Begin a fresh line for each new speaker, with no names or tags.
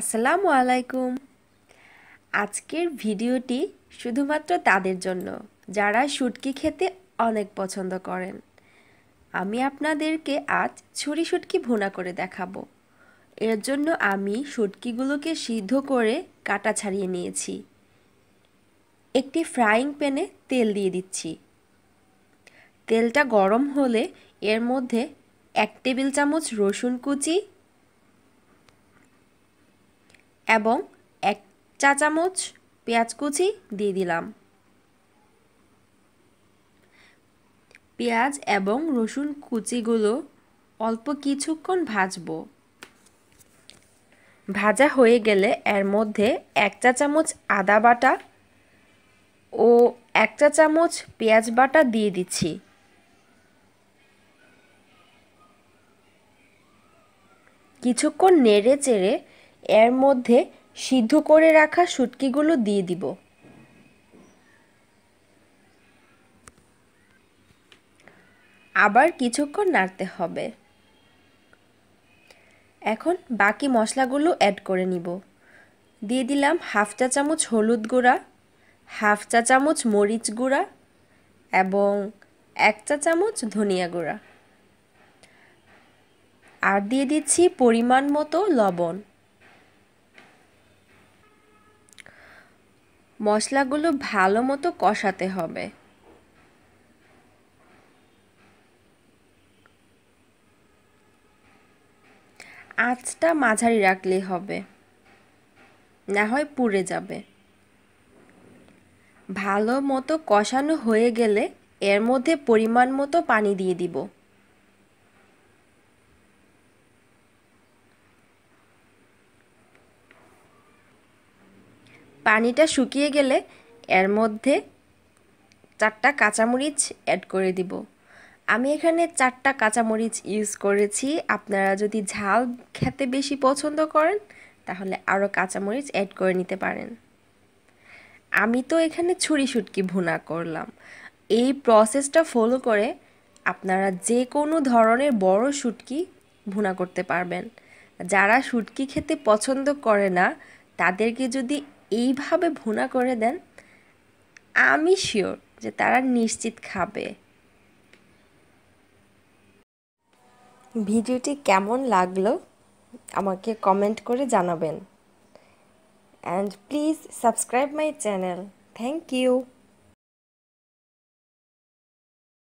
আসসালামু আলাইকুম আজকের ভিডিওটি শুধুমাত্র তাদের জন্য যারা শুটকি খেতে অনেক পছন্দ করেন আমি আপনাদেরকে আজ ছুরি শুটকি ভুনা করে দেখাবো এর জন্য আমি শুটকিগুলোকে সিদ্ধ করে কাটা ছাড়িয়ে নিয়েছি একটি ফ্রাইং প্যানে তেল দিয়ে দিচ্ছি তেলটা গরম হলে এর মধ্যে এক টেবিল চামচ রসুন কুচি এবং এক চা চামচ পেঁয়াজ কুচি দিয়ে দিলাম পেঁয়াজ এবং রসুন কুচিগুলো অল্প কিছুক্ষণ ভাজবো ভাজা হয়ে গেলে এর মধ্যে এক চা চামচ আদা বাটা ও এক চা চামচ পেঁয়াজ বাটা দিয়ে দিচ্ছি কিছুক্ষণ নেড়ে চেড়ে এর মধ্যে সিদ্ধ করে রাখা শুটকিগুলো দিয়ে দিব আবার কিছুক্ষণ নাড়তে হবে এখন বাকি মশলাগুলো অ্যাড করে নিব দিয়ে দিলাম হাফ চা চামচ হলুদ গুঁড়া হাফ চা চামচ মরিচ গুঁড়া এবং এক চা চামচ ধনিয়া গুঁড়া আর দিয়ে দিচ্ছি পরিমাণ মতো লবণ মশলাগুলো ভালো মতো কষাতে হবে আঁচটা মাঝারি রাখলেই হবে না হয় পুড়ে যাবে ভালো মতো কষানো হয়ে গেলে এর মধ্যে পরিমাণ মতো পানি দিয়ে দিব পানিটা শুকিয়ে গেলে এর মধ্যে চারটা কাঁচামরিচ অ্যাড করে দিব আমি এখানে চারটা কাঁচামরিচ ইউজ করেছি আপনারা যদি ঝাল খেতে বেশি পছন্দ করেন তাহলে আরও কাঁচামরিচ অ্যাড করে নিতে পারেন আমি তো এখানে ছুরি সুটকি ভুনা করলাম এই প্রসেসটা ফলো করে আপনারা যে কোনো ধরনের বড় সুটকি ভুনা করতে পারবেন যারা সুটকি খেতে পছন্দ করে না তাদেরকে যদি এইভাবে ভুনা করে দেন আমি শিওর যে তারা নিশ্চিত খাবে ভিডিওটি কেমন লাগলো আমাকে কমেন্ট করে জানাবেন and please subscribe my channel thank you